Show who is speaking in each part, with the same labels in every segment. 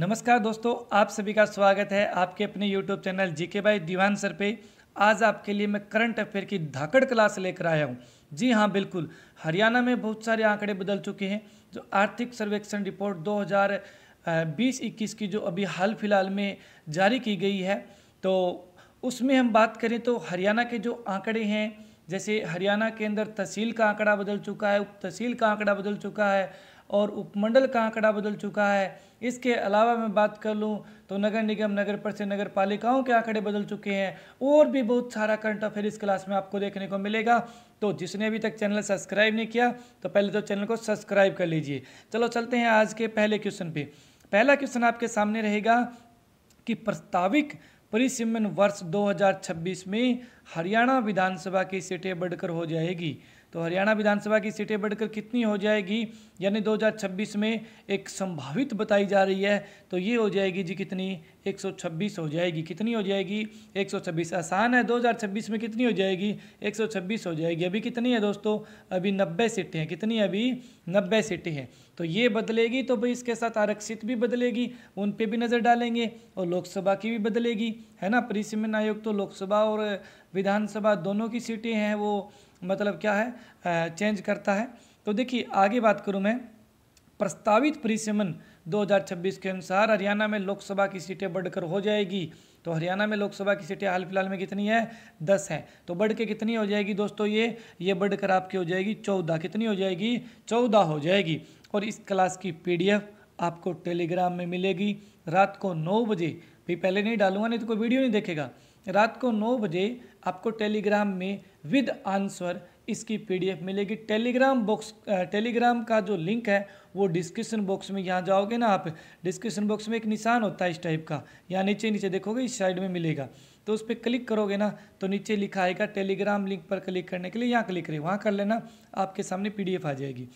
Speaker 1: नमस्कार दोस्तों आप सभी का स्वागत है आपके अपने यूट्यूब चैनल जी के बाई दीवान सर पे आज आपके लिए मैं करंट अफेयर की धाकड़ क्लास लेकर आया हूँ जी हाँ बिल्कुल हरियाणा में बहुत सारे आंकड़े बदल चुके हैं जो आर्थिक सर्वेक्षण रिपोर्ट 2020-21 की जो अभी हाल फिलहाल में जारी की गई है तो उसमें हम बात करें तो हरियाणा के जो आंकड़े हैं जैसे हरियाणा के अंदर तहसील का आंकड़ा बदल चुका है उप तहसील का आंकड़ा बदल चुका है और उपमंडल का आंकड़ा बदल चुका है इसके अलावा मैं बात कर लूँ तो नगर निगम नगर परिषद नगर पालिकाओं के आंकड़े बदल चुके हैं और भी बहुत सारा करंट अफेयर इस क्लास में आपको देखने को मिलेगा तो जिसने अभी तक चैनल सब्सक्राइब नहीं किया तो पहले तो चैनल को सब्सक्राइब कर लीजिए चलो चलते हैं आज के पहले क्वेश्चन पे पहला क्वेश्चन आपके सामने रहेगा कि प्रस्ताविक परिसीमन वर्ष 2026 में हरियाणा विधानसभा की सीटें बढ़कर हो जाएगी तो हरियाणा विधानसभा की सीटें बढ़कर कितनी हो जाएगी यानी 2026 में एक संभावित बताई जा रही है तो ये हो जाएगी जी कितनी 126 हो जाएगी कितनी हो जाएगी 126 आसान है 2026 में कितनी हो जाएगी 126 हो जाएगी अभी कितनी है दोस्तों अभी 90 सीटें हैं कितनी अभी 90 सीटें हैं तो ये बदलेगी तो भाई इसके साथ आरक्षित भी बदलेगी उन पर भी नज़र डालेंगे और लोकसभा की भी बदलेगी है ना परिसीमन आयोग तो लोकसभा और विधानसभा दोनों की सीटें हैं वो मतलब क्या है चेंज करता है तो देखिए आगे बात करूँ मैं प्रस्तावित परिसमन 2026 के अनुसार हरियाणा में लोकसभा की सीटें बढ़कर हो जाएगी तो हरियाणा में लोकसभा की सीटें हाल फिलहाल में कितनी है दस है तो बढ़ के कितनी हो जाएगी दोस्तों ये ये बढ़कर आपकी हो जाएगी चौदह कितनी हो जाएगी चौदह हो जाएगी और इस क्लास की पीडीएफ आपको टेलीग्राम में मिलेगी रात को नौ बजे भी पहले नहीं डालूंगा नहीं तो कोई वीडियो नहीं देखेगा रात को नौ बजे आपको टेलीग्राम में विद आंसर इसकी पीडीएफ मिलेगी टेलीग्राम बॉक्स टेलीग्राम का जो लिंक है वो डिस्क्रिप्शन बॉक्स में यहाँ जाओगे ना आप डिस्क्रिप्शन बॉक्स में एक निशान होता है इस टाइप का यहाँ नीचे नीचे देखोगे इस साइड में मिलेगा तो उस पर क्लिक करोगे ना तो नीचे लिखा आएगा टेलीग्राम लिंक पर क्लिक करने के लिए यहाँ क्लिक करें वहाँ कर लेना आपके सामने पी आ जाएगी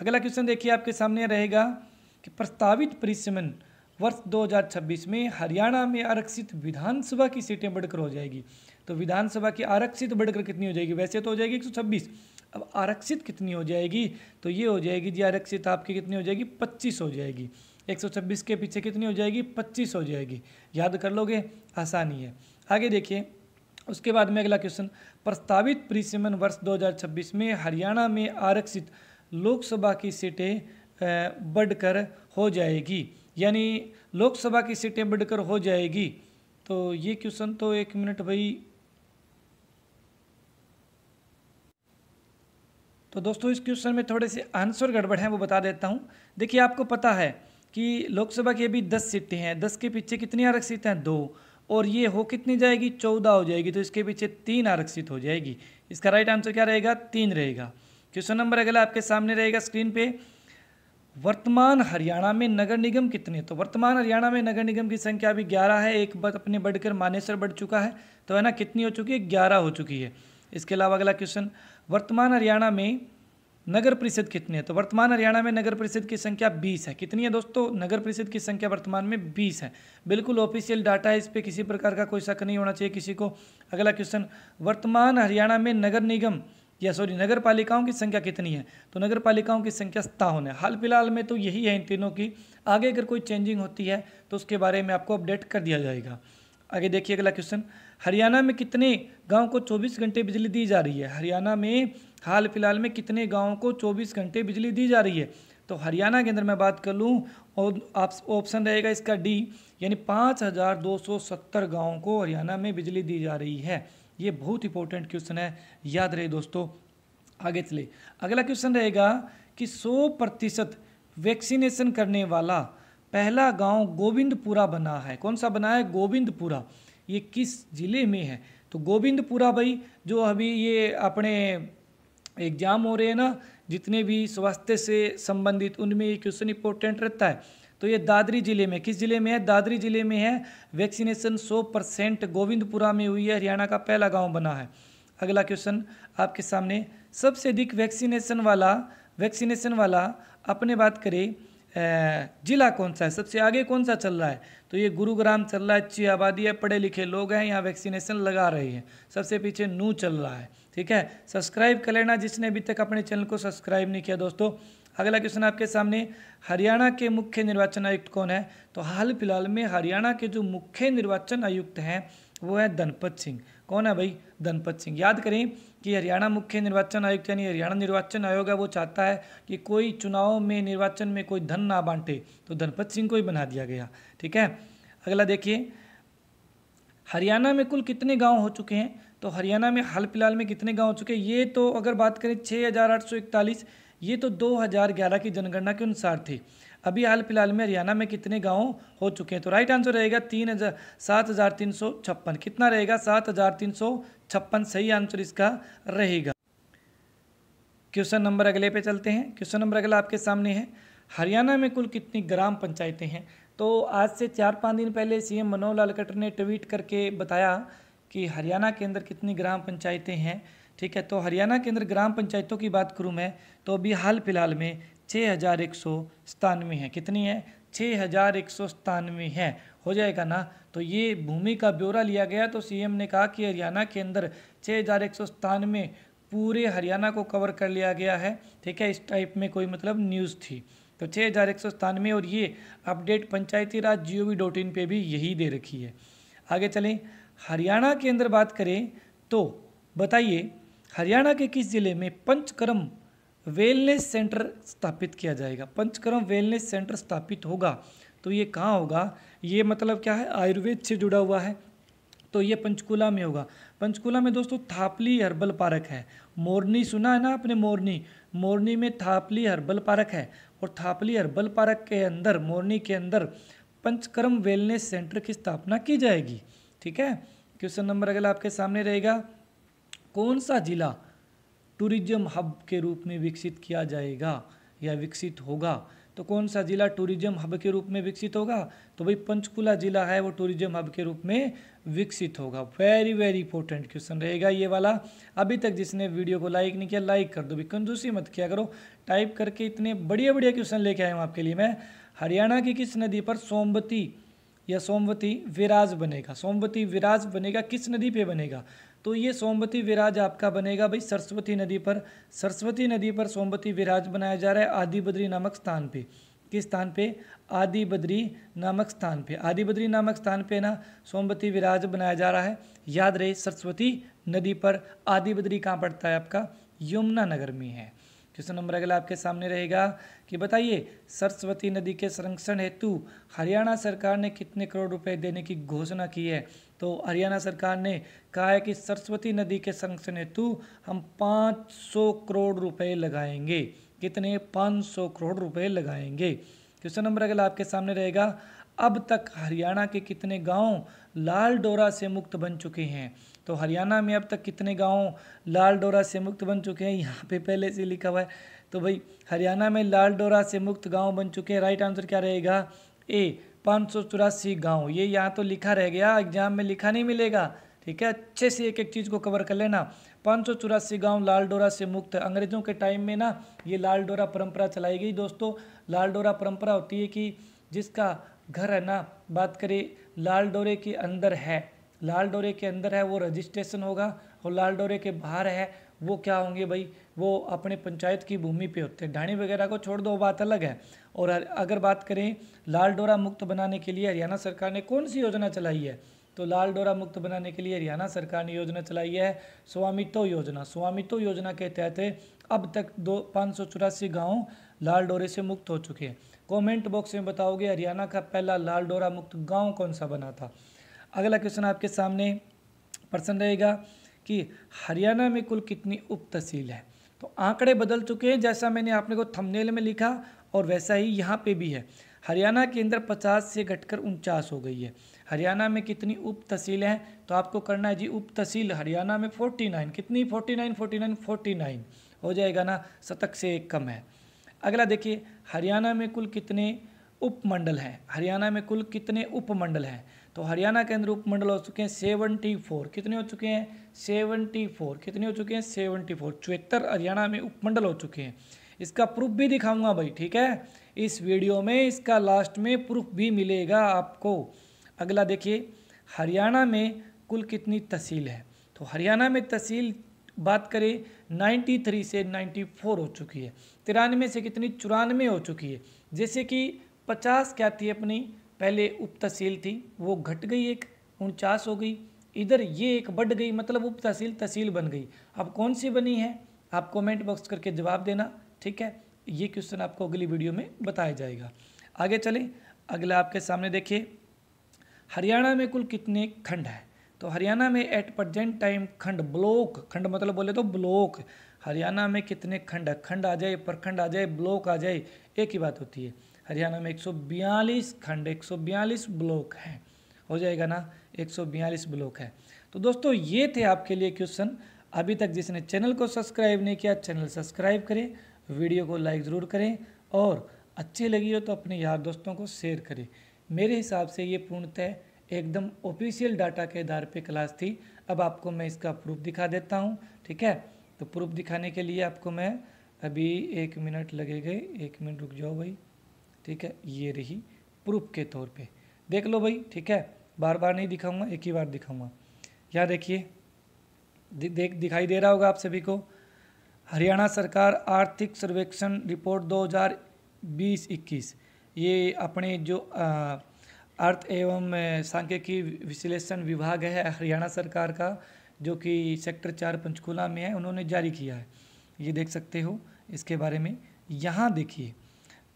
Speaker 1: अगला क्वेश्चन देखिए आपके सामने रहेगा कि प्रस्तावित परिसमन वर्ष 2026 में हरियाणा में आरक्षित विधानसभा की सीटें बढ़कर हो जाएगी तो विधानसभा की आरक्षित बढ़कर कितनी हो जाएगी वैसे तो हो जाएगी 126 अब आरक्षित कितनी हो जाएगी तो ये हो जाएगी जी आरक्षित आपकी कितनी हो जाएगी 25 हो जाएगी 126 के पीछे कितनी हो जाएगी 25 हो जाएगी याद कर लोगे आसानी है आगे देखिए उसके बाद में अगला क्वेश्चन प्रस्तावित परिसीमन वर्ष दो में हरियाणा में आरक्षित लोकसभा की सीटें बढ़कर हो जाएगी यानी लोकसभा की सीटें बढ़कर हो जाएगी तो ये क्वेश्चन तो एक मिनट भाई तो दोस्तों इस क्वेश्चन में थोड़े से आंसर गड़बड़ हैं वो बता देता हूँ देखिए आपको पता है कि लोकसभा की अभी दस सीटें हैं दस के पीछे कितनी आरक्षित हैं दो और ये हो कितनी जाएगी चौदह हो जाएगी तो इसके पीछे तीन आरक्षित हो जाएगी इसका राइट आंसर क्या रहेगा तीन रहेगा क्वेश्चन नंबर अगला आपके सामने रहेगा स्क्रीन पे वर्तमान हरियाणा में नगर निगम कितने तो वर्तमान हरियाणा में नगर निगम की संख्या अभी ग्यारह है एक बार अपने बढ़कर मानेसर बढ़ चुका है तो है ना कितनी हो चुकी है ग्यारह हो चुकी है इसके अलावा अगला क्वेश्चन वर्तमान हरियाणा में नगर परिषद कितने हैं तो वर्तमान हरियाणा में नगर परिषद की संख्या 20 है कितनी है दोस्तों नगर परिषद की संख्या वर्तमान में 20 है बिल्कुल ऑफिशियल डाटा है इस पर किसी प्रकार का कोई शक नहीं होना चाहिए किसी को अगला क्वेश्चन वर्तमान हरियाणा में नगर निगम या सॉरी नगर पालिकाओं की संख्या कितनी है तो नगर पालिकाओं की संख्या सत्तावन है हाल फिलहाल में तो यही है इन तीनों की आगे अगर कोई चेंजिंग होती है तो उसके बारे में आपको अपडेट कर दिया जाएगा आगे देखिए अगला क्वेश्चन हरियाणा में कितने गाँव को चौबीस घंटे बिजली दी जा रही है हरियाणा में हाल फिलहाल में कितने गाँव को चौबीस घंटे बिजली दी जा रही है तो हरियाणा के अंदर मैं बात कर लूँ और आप ऑप्शन रहेगा इसका डी यानी पाँच हज़ार दो सौ सत्तर गाँव को हरियाणा में बिजली दी जा रही है ये बहुत इंपॉर्टेंट क्वेश्चन है याद रहे दोस्तों आगे चले अगला क्वेश्चन रहेगा कि 100 प्रतिशत वैक्सीनेशन करने वाला पहला गांव गोविंदपुरा बना है कौन सा बना है गोविंदपुरा ये किस ज़िले में है तो गोविंदपुरा भाई जो अभी ये अपने एग्जाम हो रहे हैं ना जितने भी स्वास्थ्य से संबंधित उनमें ये क्वेश्चन इंपॉर्टेंट रहता है तो ये दादरी ज़िले में किस ज़िले में है दादरी ज़िले में है वैक्सीनेशन 100 परसेंट गोविंदपुरा में हुई है हरियाणा का पहला गांव बना है अगला क्वेश्चन आपके सामने सबसे अधिक वैक्सीनेशन वाला वैक्सीनेशन वाला अपने बात करें जिला कौन सा है सबसे आगे कौन सा चल रहा है तो ये गुरुग्राम चल रहा है अच्छी आबादी है पढ़े लिखे लोग हैं यहाँ वैक्सीनेशन लगा रहे हैं सबसे पीछे नू चल रहा है ठीक है सब्सक्राइब कर लेना जिसने अभी तक अपने चैनल को सब्सक्राइब नहीं किया दोस्तों अगला क्वेश्चन आपके सामने हरियाणा के मुख्य निर्वाचन आयुक्त कौन है तो हाल फिलहाल में हरियाणा के जो मुख्य निर्वाचन आयुक्त हैं वो है धनपत सिंह कौन है भाई धनपत सिंह याद करें कि हरियाणा मुख्य निर्वाचन आयुक्त यानी हरियाणा निर्वाचन आयोग है वो चाहता है कि कोई चुनाव में निर्वाचन में कोई धन ना बांटे तो धनपत सिंह को ही बना दिया गया ठीक है अगला देखिए हरियाणा में कुल कितने गांव हो चुके हैं तो हरियाणा में हाल फिलहाल में कितने गांव हो चुके हैं ये तो अगर बात करें छः हज़ार आठ सौ इकतालीस ये तो 2011 की जनगणना के अनुसार थी अभी हाल फिलहाल में हरियाणा में कितने गाँव हो चुके हैं तो राइट आंसर रहेगा तीन हज़ार सात हज़ार तीन सौ छप्पन कितना रहेगा सात हज़ार तीन सौ छप्पन सही आंसर इसका रहेगा क्वेश्चन नंबर अगले पे चलते हैं क्वेश्चन नंबर अगला आपके सामने है हरियाणा में कुल कितनी ग्राम पंचायतें हैं तो आज से चार पाँच दिन पहले सीएम मनोहर लाल खट्टर ने ट्वीट करके बताया कि हरियाणा के अंदर कितनी ग्राम पंचायतें हैं ठीक है तो हरियाणा के अंदर ग्राम पंचायतों की बात करूँ मैं तो अभी हाल फिलहाल में छः हज़ार एक सौ सतानवे हैं कितनी है छः हज़ार एक सौ सतानवे हैं हो जाएगा ना तो ये भूमि का ब्यौरा लिया गया तो सीएम ने कहा कि हरियाणा के अंदर छः हज़ार एक सौ सतानवे पूरे हरियाणा को कवर कर लिया गया है ठीक है इस टाइप में कोई मतलब न्यूज़ थी तो छः हज़ार एक सौ सतानवे और ये update Panchayati Raj G O V dot in पर भी यही दे रखी है आगे चलें हरियाणा के अंदर बात करें तो बताइए हरियाणा के किस जिले में पंचकर्म वेलनेस सेंटर स्थापित किया जाएगा पंचकर्म वेलनेस सेंटर स्थापित होगा तो ये कहाँ होगा ये मतलब क्या है आयुर्वेद से जुड़ा हुआ है तो ये पंचकूला में होगा पंचकूला में दोस्तों थापली हर्बल पार्क है मोरनी सुना है ना आपने मोरनी मोरनी में थापली हर्बल पार्क है और थापली हर्बल पार्क के अंदर मोरनी के अंदर पंचकर्म वेलनेस सेंटर की स्थापना की जाएगी ठीक है क्वेश्चन नंबर अगला आपके सामने रहेगा कौन सा ज़िला टूरिज्म हब के रूप में विकसित किया जाएगा या विकसित होगा तो कौन सा ज़िला टूरिज्म हब के रूप में विकसित होगा तो भाई पंचकुला ज़िला है वो टूरिज्म हब के रूप में विकसित होगा वेरी वेरी इंपॉर्टेंट क्वेश्चन रहेगा ये वाला अभी तक जिसने वीडियो को लाइक नहीं किया लाइक कर दो भी कंजूसी मत किया करो टाइप करके इतने बढ़िया बढ़िया क्वेश्चन लेके आया हूँ आपके लिए मैं हरियाणा की किस नदी पर सोमवती या सोमवती विराज बनेगा सोमवती विराज बनेगा किस नदी पे बनेगा तो ये सोमवती विराज आपका बनेगा भाई सरस्वती नदी पर सरस्वती नदी पर सोमवती विराज बनाया जा रहा है आदि बद्री नामक स्थान पे किस स्थान पे आदि बद्री नामक स्थान पे आदि बद्री नामक स्थान पे ना सोमवती विराज बनाया जा रहा है याद रहे सरस्वती नदी पर आदि बद्री कहाँ पड़ता है आपका यमुना नगर में है क्वेश्चन नंबर अगला आपके सामने रहेगा कि बताइए सरस्वती नदी के संरक्षण हेतु हरियाणा सरकार ने कितने करोड़ रुपए देने की घोषणा की है तो हरियाणा सरकार ने कहा है कि सरस्वती नदी के संरक्षण हेतु हम 500 करोड़ रुपए लगाएंगे कितने 500 करोड़ रुपए लगाएंगे क्वेश्चन नंबर अगला आपके सामने रहेगा अब तक हरियाणा के कितने गाँव लाल डोरा से मुक्त बन चुके हैं तो हरियाणा में अब तक कितने गांव लाल डोरा से मुक्त बन चुके हैं यहाँ पे पहले से लिखा हुआ है तो भाई हरियाणा में लाल डोरा से मुक्त गांव बन चुके हैं राइट आंसर क्या रहेगा ए पाँच सौ चौरासी गाँव ये यहाँ तो लिखा रह गया एग्जाम में लिखा नहीं मिलेगा ठीक है अच्छे से एक एक चीज़ को कवर कर लेना पाँच सौ चौरासी गाँव लाल डोरा से मुक्त अंग्रेज़ों के टाइम में ना ये लाल डोरा परंपरा चलाई गई दोस्तों लाल डोरा परंपरा होती है कि जिसका घर है ना बात करें लाल डोरे के अंदर है लाल डोरे के अंदर है वो रजिस्ट्रेशन होगा और लाल डोरे के बाहर है वो क्या होंगे भाई वो अपने पंचायत की भूमि पे होते हैं ढाणी वगैरह को छोड़ दो बात अलग है और अगर बात करें लाल डोरा मुक्त बनाने के लिए हरियाणा सरकार ने कौन सी योजना चलाई है तो लाल डोरा मुक्त बनाने के लिए हरियाणा सरकार ने योजना चलाई है स्वामित्व योजना स्वामित्व योजना के तहत अब तक दो पाँच सौ चौरासी गाँव लाल डोरे से मुक्त हो चुके हैं कमेंट बॉक्स में बताओगे हरियाणा का पहला लाल डोरा मुक्त गांव कौन सा बना था अगला क्वेश्चन आपके सामने प्रश्न रहेगा कि हरियाणा में कुल कितनी उप तहसील है तो आंकड़े बदल चुके हैं जैसा मैंने आपने को थंबनेल में लिखा और वैसा ही यहाँ पे भी है हरियाणा के अंदर 50 से घटकर उनचास हो गई है हरियाणा में कितनी उप तहसील हैं तो आपको करना है जी उप तहसील हरियाणा में 49 कितनी 49 49 49 हो जाएगा ना शतक से एक कम है अगला देखिए हरियाणा में कुल कितने उपमंडल हैं हरियाणा में कुल कितने उपमंडल हैं तो हरियाणा के अंदर उपमंडल हो चुके हैं सेवनटी फोर कितने हो चुके हैं सेवनटी फोर कितने हो चुके हैं सेवनटी फोर चौहत्तर हरियाणा में उपमंडल हो चुके हैं इसका प्रूफ भी दिखाऊंगा भाई ठीक है इस वीडियो में इसका लास्ट में प्रूफ भी मिलेगा आपको अगला देखिए हरियाणा में कुल कितनी तहसील है तो हरियाणा में तहसील बात करें 93 से 94 हो चुकी है तिरानवे से कितनी चुरानवे हो चुकी है जैसे कि 50 क्या थी अपनी पहले उप तहसील थी वो घट गई एक उनचास हो गई इधर ये एक बढ़ गई मतलब उप तहसील तहसील बन गई अब कौन सी बनी है आप कमेंट बॉक्स करके जवाब देना ठीक है ये क्वेश्चन आपको अगली वीडियो में बताया जाएगा आगे चलें अगला आपके सामने देखिए हरियाणा में कुल कितने खंड हैं तो हरियाणा में एट प्रजेंट टाइम खंड ब्लॉक खंड मतलब बोले तो ब्लॉक हरियाणा में कितने खंड खंड आ जाए प्रखंड आ जाए ब्लॉक आ जाए एक ही बात होती है हरियाणा में 142 खंड 142 ब्लॉक हैं हो जाएगा ना 142 ब्लॉक है तो दोस्तों ये थे आपके लिए क्वेश्चन अभी तक जिसने चैनल को सब्सक्राइब नहीं किया चैनल सब्सक्राइब करें वीडियो को लाइक ज़रूर करें और अच्छी लगी हो तो अपने यार दोस्तों को शेयर करें मेरे हिसाब से ये पूर्णतः एकदम ऑफिशियल डाटा के आधार पे क्लास थी अब आपको मैं इसका प्रूफ दिखा देता हूँ ठीक है तो प्रूफ दिखाने के लिए आपको मैं अभी एक मिनट लगेगा एक मिनट रुक जाओ भाई ठीक है ये रही प्रूफ के तौर पे देख लो भाई ठीक है बार बार नहीं दिखाऊंगा एक ही बार दिखाऊंगा यहाँ देखिए देख दिखाई दे रहा होगा आप सभी को हरियाणा सरकार आर्थिक सर्वेक्षण रिपोर्ट 2020-21 ये अपने जो अर्थ एवं सांख्यिकी विश्लेषण विभाग है हरियाणा सरकार का जो कि सेक्टर चार पंचकूला में है उन्होंने जारी किया है ये देख सकते हो इसके बारे में यहाँ देखिए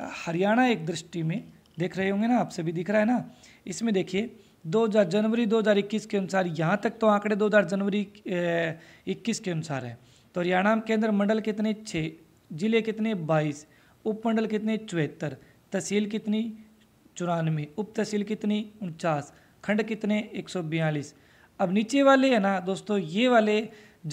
Speaker 1: हरियाणा एक दृष्टि में देख रहे होंगे ना आप सभी दिख रहा है ना इसमें देखिए 2000 जनवरी 2021 के अनुसार यहाँ तक तो आंकड़े 2000 जनवरी 21 के अनुसार है तो हरियाणा केंद्र मंडल कितने छः जिले कितने बाईस उपमंडल कितने चौहत्तर तहसील कितनी चौरानवे उप तहसील कितनी उनचास खंड कितने बयालीस अब नीचे वाले हैं ना दोस्तों ये वाले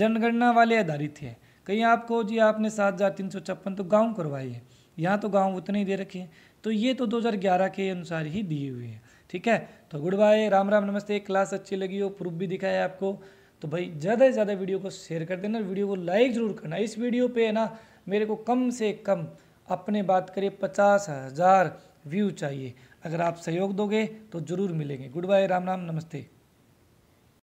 Speaker 1: जनगणना वाले आधारित हैं कहीं आपको जी आपने सात हज़ार तीन सौ छप्पन तो गाँव करवाई है यहाँ तो गाँव उतने ही दे रखे हैं तो ये तो 2011 के अनुसार ही दिए हुए हैं ठीक है तो गुड बाय राम राम नमस्ते क्लास अच्छी लगी हो प्रूफ भी दिखाया आपको तो भाई ज़्यादा से ज़्यादा वीडियो को शेयर कर देना वीडियो को लाइक ज़रूर करना इस वीडियो पे है ना मेरे को कम से कम अपने बात करिए पचास हज़ार व्यू चाहिए अगर आप सहयोग दोगे तो ज़रूर मिलेंगे गुड बाय राम राम नमस्ते